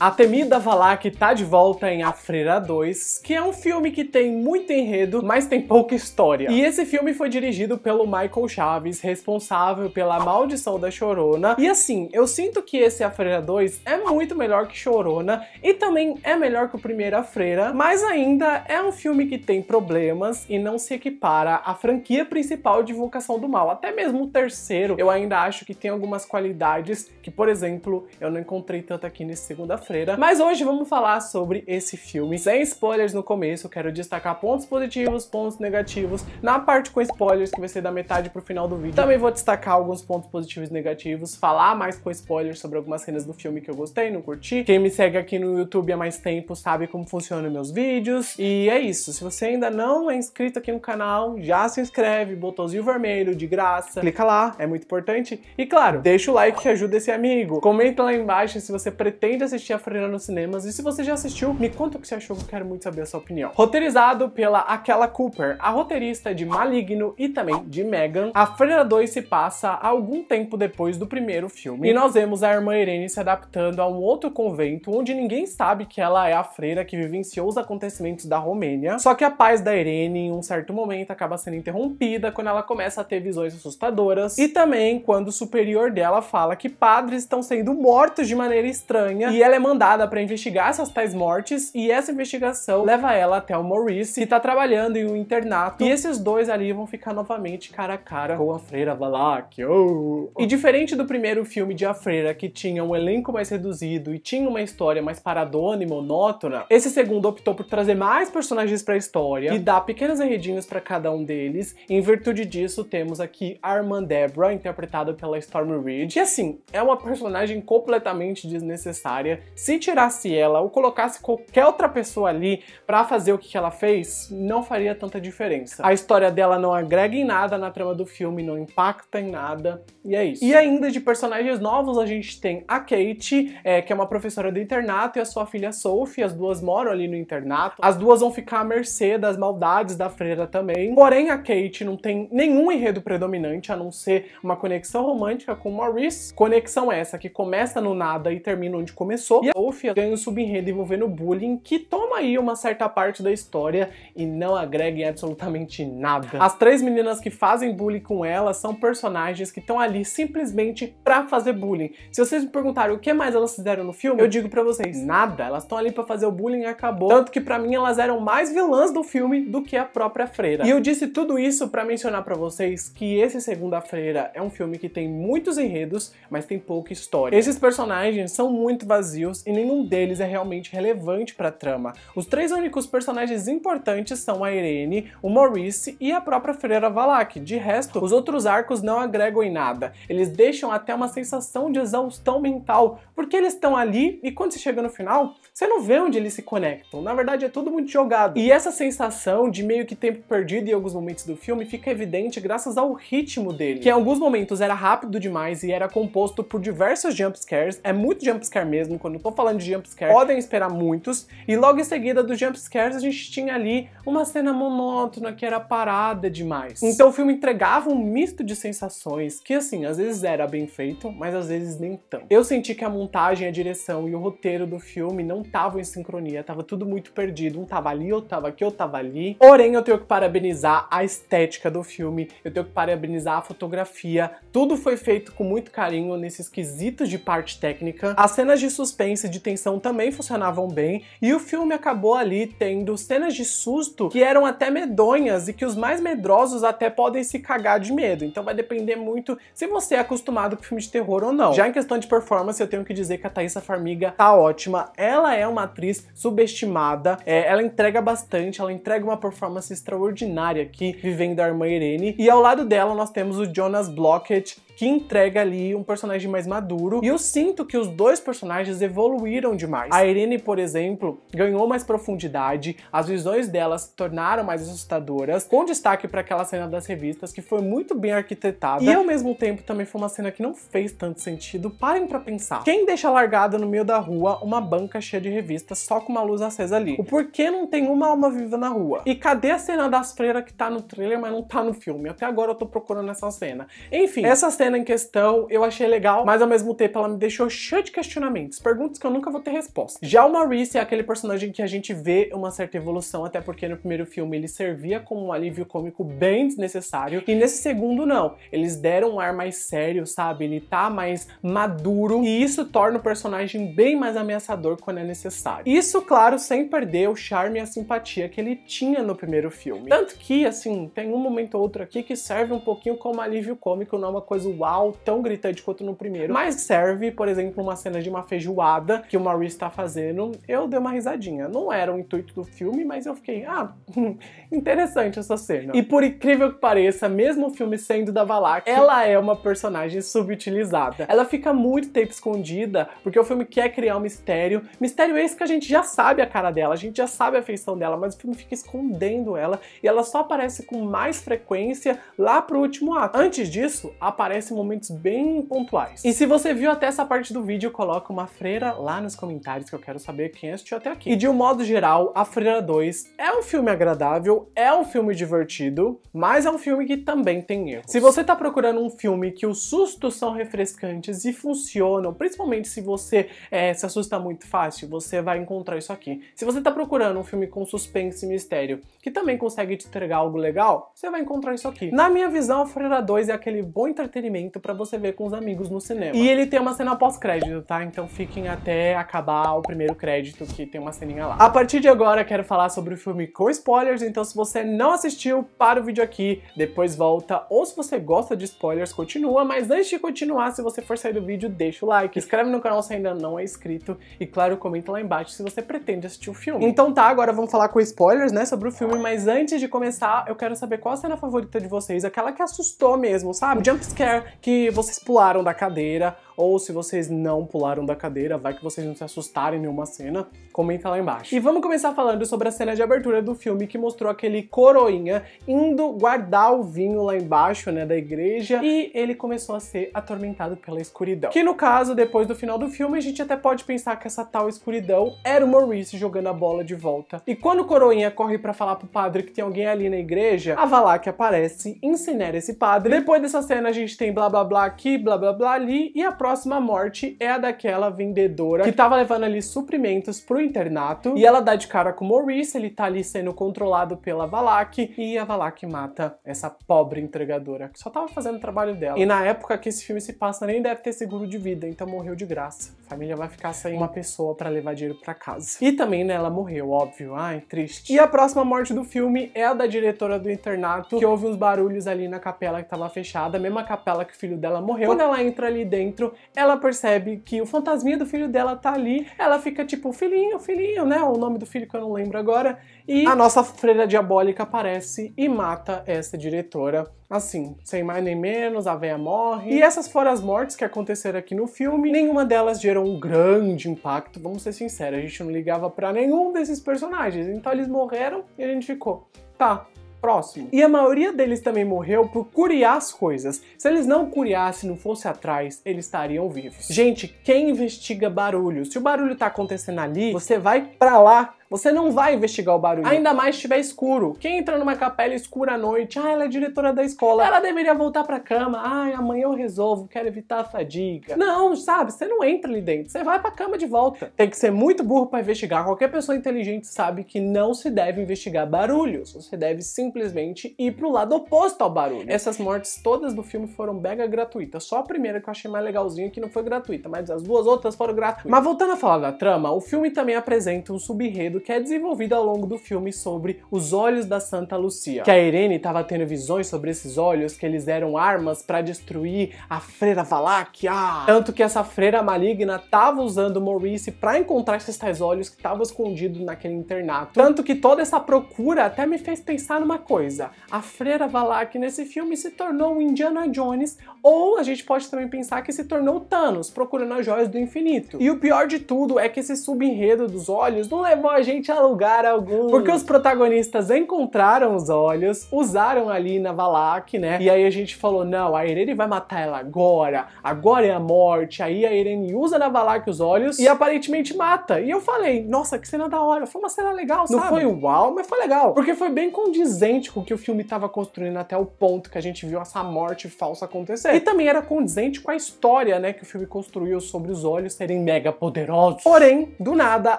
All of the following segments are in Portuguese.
A temida Valak tá de volta em A Freira 2, que é um filme que tem muito enredo, mas tem pouca história. E esse filme foi dirigido pelo Michael Chaves, responsável pela Maldição da Chorona. E assim, eu sinto que esse A Freira 2 é muito melhor que Chorona e também é melhor que o primeiro A Freira, mas ainda é um filme que tem problemas e não se equipara à franquia principal de Vocação do Mal. Até mesmo o terceiro, eu ainda acho que tem algumas qualidades que, por exemplo, eu não encontrei tanto aqui nesse segunda-feira Freira. Mas hoje vamos falar sobre esse filme. Sem spoilers no começo, eu quero destacar pontos positivos, pontos negativos. Na parte com spoilers, que vai ser da metade pro final do vídeo, também vou destacar alguns pontos positivos e negativos, falar mais com spoilers sobre algumas cenas do filme que eu gostei, não curti. Quem me segue aqui no YouTube há mais tempo sabe como funcionam meus vídeos. E é isso. Se você ainda não é inscrito aqui no canal, já se inscreve, botãozinho vermelho, de graça. Clica lá, é muito importante. E claro, deixa o like que ajuda esse amigo. Comenta lá embaixo se você pretende assistir a a Freira nos cinemas. E se você já assistiu, me conta o que você achou, que eu quero muito saber a sua opinião. Roteirizado pela Aquela Cooper, a roteirista de Maligno e também de Megan, a Freira 2 se passa algum tempo depois do primeiro filme. E nós vemos a irmã Irene se adaptando a um outro convento onde ninguém sabe que ela é a freira que vivenciou os acontecimentos da Romênia. Só que a paz da Irene, em um certo momento, acaba sendo interrompida quando ela começa a ter visões assustadoras. E também quando o superior dela fala que padres estão sendo mortos de maneira estranha e ela é mandada para investigar essas tais mortes e essa investigação leva ela até o Maurice, que tá trabalhando em um internato, e esses dois ali vão ficar novamente cara a cara com a Freira Valak. Oh. E diferente do primeiro filme de A Freira, que tinha um elenco mais reduzido e tinha uma história mais paradona e monótona, esse segundo optou por trazer mais personagens para a história e dar pequenos enredinhas para cada um deles. em virtude disso, temos aqui Armand Debra, interpretada pela Storm Reed, que assim, é uma personagem completamente desnecessária, se tirasse ela ou colocasse qualquer outra pessoa ali para fazer o que ela fez, não faria tanta diferença. A história dela não agrega em nada na trama do filme, não impacta em nada, e é isso. E ainda de personagens novos, a gente tem a Kate, é, que é uma professora do internato, e a sua filha Sophie, as duas moram ali no internato. As duas vão ficar à mercê das maldades da freira também. Porém, a Kate não tem nenhum enredo predominante, a não ser uma conexão romântica com Maurice. Conexão essa que começa no nada e termina onde começou. E a Sophia ganha um subenredo envolvendo bullying que toma aí uma certa parte da história e não agrega em absolutamente nada. As três meninas que fazem bullying com ela são personagens que estão ali simplesmente pra fazer bullying. Se vocês me perguntarem o que mais elas fizeram no filme, eu digo pra vocês, nada. Elas estão ali pra fazer o bullying e acabou. Tanto que pra mim elas eram mais vilãs do filme do que a própria Freira. E eu disse tudo isso pra mencionar pra vocês que esse segunda Freira é um filme que tem muitos enredos, mas tem pouca história. Esses personagens são muito vazios e nenhum deles é realmente relevante para a trama. Os três únicos personagens importantes são a Irene, o Maurice e a própria Freira Valak. De resto, os outros arcos não agregam em nada. Eles deixam até uma sensação de exaustão mental, porque eles estão ali e quando você chega no final, você não vê onde eles se conectam. Na verdade, é tudo muito jogado. E essa sensação de meio que tempo perdido em alguns momentos do filme fica evidente graças ao ritmo dele, que em alguns momentos era rápido demais e era composto por diversos jumpscares. É muito jumpscare mesmo quando não tô falando de jumpscare, podem esperar muitos. E logo em seguida dos jumpscares a gente tinha ali uma cena monótona que era parada demais. Então o filme entregava um misto de sensações que, assim, às vezes era bem feito, mas às vezes nem tanto. Eu senti que a montagem, a direção e o roteiro do filme não estavam em sincronia, tava tudo muito perdido. Um tava ali, outro tava aqui, outro tava ali. Porém, eu tenho que parabenizar a estética do filme, eu tenho que parabenizar a fotografia. Tudo foi feito com muito carinho nesse esquisito de parte técnica. As cenas de suspense de tensão também funcionavam bem, e o filme acabou ali tendo cenas de susto que eram até medonhas e que os mais medrosos até podem se cagar de medo. Então vai depender muito se você é acostumado com filme de terror ou não. Já em questão de performance, eu tenho que dizer que a Thaisa Farmiga tá ótima. Ela é uma atriz subestimada, é, ela entrega bastante, ela entrega uma performance extraordinária aqui, vivendo a irmã Irene. E ao lado dela nós temos o Jonas Blockett, que entrega ali um personagem mais maduro. E eu sinto que os dois personagens evoluíram demais. A Irene, por exemplo, ganhou mais profundidade, as visões dela se tornaram mais assustadoras, com destaque para aquela cena das revistas que foi muito bem arquitetada. E ao mesmo tempo também foi uma cena que não fez tanto sentido. Parem para pensar. Quem deixa largada no meio da rua uma banca cheia de revistas só com uma luz acesa ali? O porquê não tem uma alma viva na rua? E cadê a cena das freiras que tá no trailer, mas não tá no filme? Até agora eu tô procurando essa cena. Enfim, essa cena cena em questão eu achei legal, mas ao mesmo tempo ela me deixou cheia de questionamentos, perguntas que eu nunca vou ter resposta. Já o Maurice é aquele personagem que a gente vê uma certa evolução, até porque no primeiro filme ele servia como um alívio cômico bem desnecessário, e nesse segundo não. Eles deram um ar mais sério, sabe? Ele tá mais maduro, e isso torna o personagem bem mais ameaçador quando é necessário. Isso, claro, sem perder o charme e a simpatia que ele tinha no primeiro filme. Tanto que, assim, tem um momento ou outro aqui que serve um pouquinho como alívio cômico, não é uma coisa uau tão gritante quanto no primeiro, mas serve, por exemplo, uma cena de uma feijoada que o Maurice está fazendo, eu dei uma risadinha. Não era o intuito do filme, mas eu fiquei, ah, interessante essa cena. E por incrível que pareça, mesmo o filme sendo da Valak, ela é uma personagem subutilizada. Ela fica muito tempo escondida, porque o filme quer criar um mistério. Mistério esse que a gente já sabe a cara dela, a gente já sabe a feição dela, mas o filme fica escondendo ela e ela só aparece com mais frequência lá pro último ato. Antes disso, aparece aparece momentos bem pontuais. E se você viu até essa parte do vídeo, coloca uma freira lá nos comentários que eu quero saber quem assistiu até aqui. E de um modo geral, A Freira 2 é um filme agradável, é um filme divertido, mas é um filme que também tem erros. Se você tá procurando um filme que os sustos são refrescantes e funcionam, principalmente se você é, se assusta muito fácil, você vai encontrar isso aqui. Se você tá procurando um filme com suspense e mistério, que também consegue te entregar algo legal, você vai encontrar isso aqui. Na minha visão, A Freira 2 é aquele bom entretenimento para você ver com os amigos no cinema. E ele tem uma cena pós-crédito, tá? Então fiquem até acabar o primeiro crédito, que tem uma ceninha lá. A partir de agora, quero falar sobre o filme com spoilers, então se você não assistiu, para o vídeo aqui, depois volta, ou se você gosta de spoilers, continua, mas antes de continuar, se você for sair do vídeo, deixa o like, inscreve no canal se ainda não é inscrito, e claro, comenta lá embaixo se você pretende assistir o filme. Então tá, agora vamos falar com spoilers, né, sobre o filme, mas antes de começar, eu quero saber qual a cena favorita de vocês, aquela que assustou mesmo, sabe? Jump scare que vocês pularam da cadeira ou se vocês não pularam da cadeira, vai que vocês não se assustaram em nenhuma cena, comenta lá embaixo. E vamos começar falando sobre a cena de abertura do filme que mostrou aquele coroinha indo guardar o vinho lá embaixo, né, da igreja, e ele começou a ser atormentado pela escuridão. Que no caso, depois do final do filme, a gente até pode pensar que essa tal escuridão era o Maurice jogando a bola de volta. E quando o coroinha corre para falar pro padre que tem alguém ali na igreja, a Valak aparece, incinera esse padre. Depois dessa cena a gente tem blá blá blá aqui, blá blá blá ali, e a próxima próxima morte é a daquela vendedora que tava levando ali suprimentos pro internato e ela dá de cara com Maurice, ele tá ali sendo controlado pela Valak e a Valak mata essa pobre entregadora que só tava fazendo o trabalho dela. E na época que esse filme se passa, nem deve ter seguro de vida, então morreu de graça. A família vai ficar sem uma pessoa para levar dinheiro para casa. E também, né, ela morreu, óbvio. Ai, triste. E a próxima morte do filme é a da diretora do internato, que ouve uns barulhos ali na capela que tava fechada, a mesma capela que o filho dela morreu. Quando ela entra ali dentro, ela percebe que o fantasminha do filho dela tá ali. Ela fica tipo, filhinho, filhinho, né? O nome do filho que eu não lembro agora. E a nossa freira diabólica aparece e mata essa diretora. Assim, sem mais nem menos, a véia morre. E essas foram as mortes que aconteceram aqui no filme. Nenhuma delas gerou um grande impacto. Vamos ser sinceros, a gente não ligava para nenhum desses personagens. Então eles morreram e a gente ficou, tá, próximo. E a maioria deles também morreu por curiar as coisas. Se eles não curiassem, não fosse atrás, eles estariam vivos. Gente, quem investiga barulho? Se o barulho tá acontecendo ali, você vai para lá você não vai investigar o barulho. Ainda mais se estiver escuro. Quem entra numa capela escura à noite, ah, ela é diretora da escola, ela deveria voltar pra cama, ai, amanhã eu resolvo, quero evitar a fadiga. Não, sabe, você não entra ali dentro, você vai pra cama de volta. Tem que ser muito burro para investigar. Qualquer pessoa inteligente sabe que não se deve investigar barulhos. Você deve simplesmente ir pro lado oposto ao barulho. Essas mortes todas do filme foram mega gratuitas. Só a primeira que eu achei mais legalzinha que não foi gratuita, mas as duas outras foram gratuitas. Mas voltando a falar da trama, o filme também apresenta um sub que é desenvolvido ao longo do filme sobre os olhos da Santa Lucia. Que a Irene estava tendo visões sobre esses olhos, que eles eram armas para destruir a freira Valak. Ah! Tanto que essa freira maligna estava usando Maurice para encontrar esses tais olhos que estavam escondidos naquele internato. Tanto que toda essa procura até me fez pensar numa coisa. A freira Valak nesse filme se tornou um Indiana Jones, ou a gente pode também pensar que se tornou Thanos, procurando as joias do infinito. E o pior de tudo é que esse subenredo dos olhos não levou a gente a alguns. Porque os protagonistas encontraram os olhos, usaram ali na Valak, né? E aí a gente falou: não, a Irene vai matar ela agora, agora é a morte. Aí a Irene usa na Valak os olhos e aparentemente mata. E eu falei: nossa, que cena da hora. Foi uma cena legal, Não sabe? foi uau, mas foi legal. Porque foi bem condizente com o que o filme tava construindo até o ponto que a gente viu essa morte falsa acontecer. E também era condizente com a história, né, que o filme construiu sobre os olhos serem mega poderosos. Porém, do nada,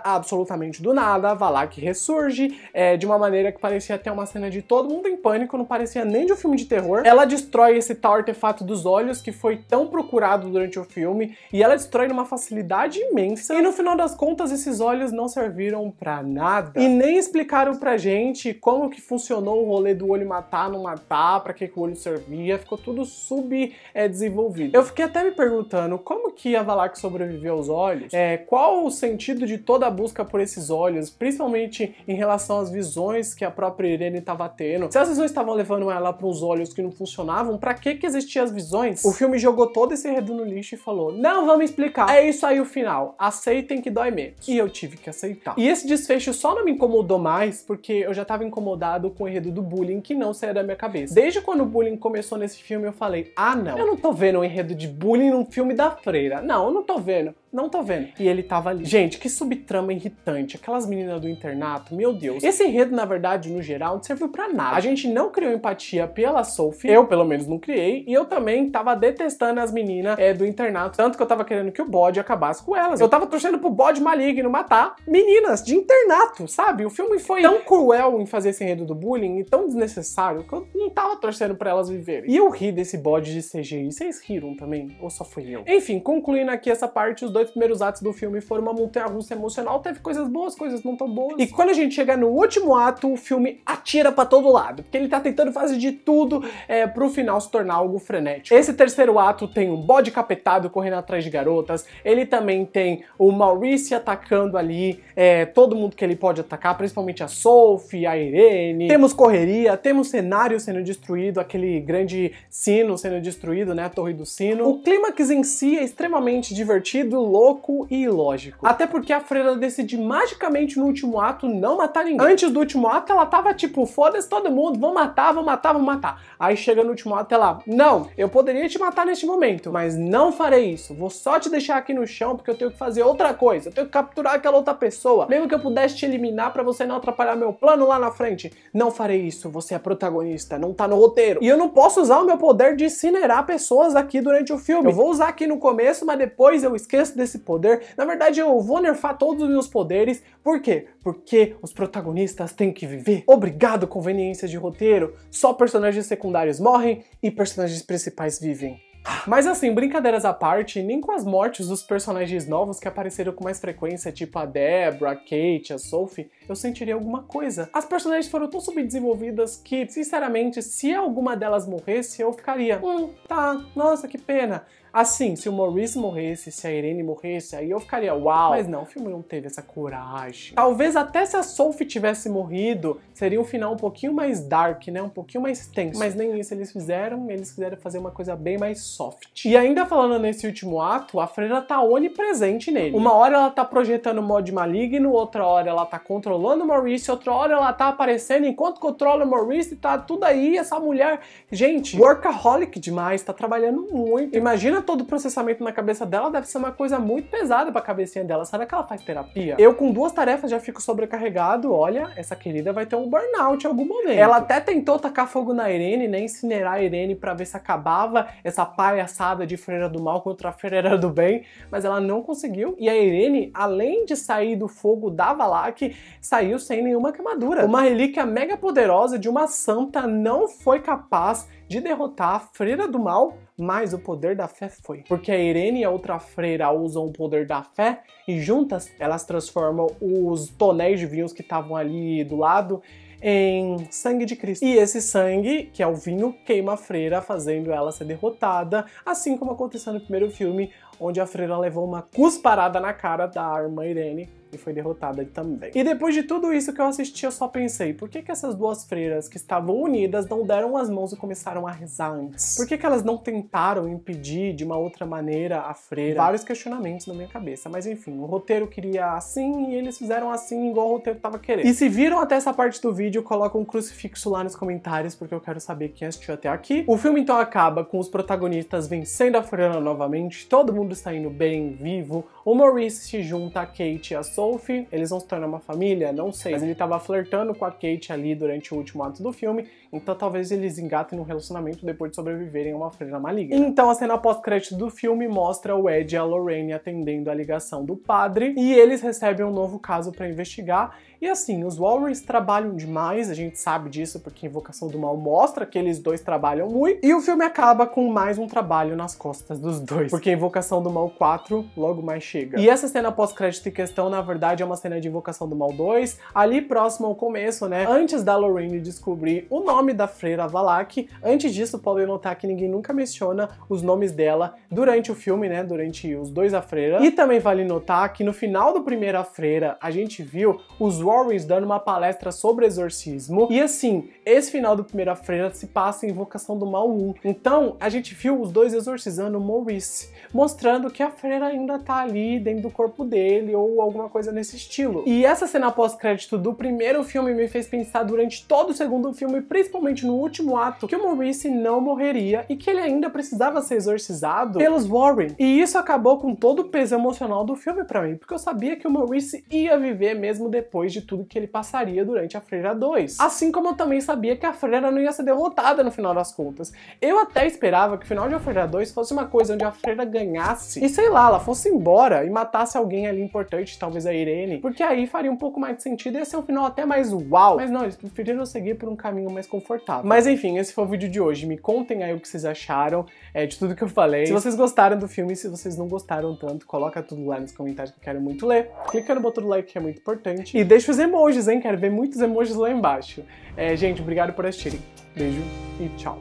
absolutamente do nada nada, Valak ressurge é, de uma maneira que parecia até uma cena de todo mundo em pânico, não parecia nem de um filme de terror. Ela destrói esse tal artefato dos olhos que foi tão procurado durante o filme e ela destrói numa facilidade imensa. E no final das contas, esses olhos não serviram para nada. E nem explicaram pra gente como que funcionou o rolê do olho matar, não matar, pra que, que o olho servia. Ficou tudo subdesenvolvido. É, Eu fiquei até me perguntando como que a Valak sobreviveu aos olhos, é, qual o sentido de toda a busca por esses olhos, coisas, principalmente em relação às visões que a própria Irene estava tendo. Se as visões estavam levando ela para uns olhos que não funcionavam, para que que existiam as visões? O filme jogou todo esse enredo no lixo e falou: "Não vamos explicar. É isso aí o final. Aceitem que dói menos". E eu tive que aceitar. E esse desfecho só não me incomodou mais porque eu já estava incomodado com o enredo do bullying que não saía da minha cabeça. Desde quando o bullying começou nesse filme, eu falei: "Ah, não. Eu não tô vendo um enredo de bullying num filme da freira. Não, eu não tô vendo não tá vendo. E ele tava ali. Gente, que subtrama irritante. Aquelas meninas do internato, meu Deus. Esse enredo, na verdade, no geral, não serviu para nada. A gente não criou empatia pela Sophie. Eu, pelo menos, não criei. E eu também tava detestando as meninas é, do internato. Tanto que eu tava querendo que o bode acabasse com elas. Eu tava torcendo pro bode maligno matar meninas de internato, sabe? O filme foi tão cruel em fazer esse enredo do bullying e tão desnecessário que eu não tava torcendo para elas viverem. E eu ri desse bode de CGI. Vocês riram também? Ou só fui eu? Enfim, concluindo aqui essa parte, os dois dois primeiros atos do filme foram uma montanha-russa emocional, teve coisas boas, coisas não tão boas. E quando a gente chega no último ato, o filme atira para todo lado, porque ele tá tentando fazer de tudo é, pro final se tornar algo frenético. Esse terceiro ato tem um bode capetado correndo atrás de garotas, ele também tem o Maurice atacando ali é, todo mundo que ele pode atacar, principalmente a Sophie, a Irene. Temos correria, temos cenário sendo destruído, aquele grande sino sendo destruído, né, a Torre do Sino. O clímax em si é extremamente divertido, louco e ilógico. Até porque a freira decide magicamente no último ato não matar ninguém. Antes do último ato, ela tava tipo, foda-se todo mundo, vão matar, vão matar, vão matar. Aí chega no último ato, ela, não, eu poderia te matar neste momento, mas não farei isso. Vou só te deixar aqui no chão porque eu tenho que fazer outra coisa. Eu tenho que capturar aquela outra pessoa. Mesmo que eu pudesse te eliminar para você não atrapalhar meu plano lá na frente. Não farei isso, você é protagonista, não tá no roteiro. E eu não posso usar o meu poder de incinerar pessoas aqui durante o filme. Eu vou usar aqui no começo, mas depois eu esqueço desse poder. Na verdade, eu vou nerfar todos os meus poderes. Por quê? Porque os protagonistas têm que viver. Obrigado, conveniência de roteiro. Só personagens secundários morrem e personagens principais vivem. Mas assim, brincadeiras à parte, nem com as mortes dos personagens novos que apareceram com mais frequência, tipo a Debra, a Kate, a Sophie, eu sentiria alguma coisa. As personagens foram tão subdesenvolvidas que, sinceramente, se alguma delas morresse, eu ficaria, hum, tá, nossa, que pena. Assim, se o Maurice morresse, se a Irene morresse, aí eu ficaria uau. Mas não, o filme não teve essa coragem. Talvez até se a Sophie tivesse morrido, seria um final um pouquinho mais dark, né? Um pouquinho mais tenso. Mas nem isso eles fizeram, eles quiseram fazer uma coisa bem mais soft. E ainda falando nesse último ato, a freira tá onipresente nele. Uma hora ela tá projetando mod maligno, outra hora ela tá controlando o Maurice, outra hora ela tá aparecendo enquanto controla o Maurice, tá tudo aí, essa mulher, gente, workaholic demais, tá trabalhando muito. Imagina Imagina todo o processamento na cabeça dela, deve ser uma coisa muito pesada pra cabecinha dela. Será que ela faz terapia? Eu, com duas tarefas, já fico sobrecarregado. Olha, essa querida vai ter um burnout em algum momento. Ela até tentou tacar fogo na Irene, né? Incinerar a Irene pra ver se acabava essa palhaçada de freira do mal contra a freira do bem, mas ela não conseguiu. E a Irene, além de sair do fogo da Valak, saiu sem nenhuma queimadura. Uma relíquia mega poderosa de uma santa não foi capaz de derrotar a freira do mal, mas o poder da fé foi. Porque a Irene e a outra freira usam o poder da fé e juntas elas transformam os tonéis de vinhos que estavam ali do lado em sangue de Cristo. E esse sangue, que é o vinho, queima a freira, fazendo ela ser derrotada, assim como aconteceu no primeiro filme, onde a freira levou uma cusparada na cara da irmã Irene e foi derrotada também. E depois de tudo isso que eu assisti, eu só pensei, por que que essas duas freiras que estavam unidas não deram as mãos e começaram a rezar antes? Por que que elas não tentaram impedir de uma outra maneira a freira? Vários questionamentos na minha cabeça, mas enfim, o roteiro queria assim e eles fizeram assim igual o roteiro tava querendo. E se viram até essa parte do vídeo, coloca um crucifixo lá nos comentários porque eu quero saber quem assistiu até aqui. O filme então acaba com os protagonistas vencendo a freira novamente, todo mundo saindo bem, vivo, o Maurice se junta a Kate e a Sophie, eles vão se tornar uma família, não sei, mas ele estava flertando com a Kate ali durante o último ato do filme, então talvez eles engatem no relacionamento depois de sobreviverem a uma freira maligna. Então a cena pós-crédito do filme mostra o Ed e a Lorraine atendendo a ligação do padre, e eles recebem um novo caso para investigar, e assim, os Warrens trabalham demais, a gente sabe disso porque Invocação do Mal mostra que eles dois trabalham muito, e o filme acaba com mais um trabalho nas costas dos dois, porque Invocação do Mal 4 logo mais chega. E essa cena pós-crédito em questão, na verdade, é uma cena de Invocação do Mal 2, ali próximo ao começo, né? Antes da Lorraine descobrir o nome da freira Valak, antes disso, podem notar que ninguém nunca menciona os nomes dela durante o filme, né? Durante os dois a freira. E também vale notar que no final do primeiro a freira, a gente viu os Warrens dando uma palestra sobre exorcismo. E assim, esse final do primeira freira se passa em Invocação do Mal Então, a gente viu os dois exorcizando Maurice, mostrando que a freira ainda tá ali dentro do corpo dele ou alguma coisa nesse estilo. E essa cena pós-crédito do primeiro filme me fez pensar durante todo o segundo filme, principalmente no último ato, que o Maurice não morreria e que ele ainda precisava ser exorcizado pelos Warren. E isso acabou com todo o peso emocional do filme para mim, porque eu sabia que o Maurice ia viver mesmo depois de de tudo que ele passaria durante a Freira 2. Assim como eu também sabia que a Freira não ia ser derrotada no final das contas. Eu até esperava que o final de A Freira 2 fosse uma coisa onde a Freira ganhasse e sei lá, ela fosse embora e matasse alguém ali importante, talvez a Irene, porque aí faria um pouco mais de sentido e ia ser um final até mais uau. Mas não, eles preferiram seguir por um caminho mais confortável. Mas enfim, esse foi o vídeo de hoje. Me contem aí o que vocês acharam é, de tudo que eu falei. Se vocês gostaram do filme, se vocês não gostaram tanto, coloca tudo lá nos comentários que eu quero muito ler. Clica no botão do like que é muito importante e deixa os emojis, hein? Quero ver muitos emojis lá embaixo. É, gente, obrigado por assistirem. Beijo e tchau.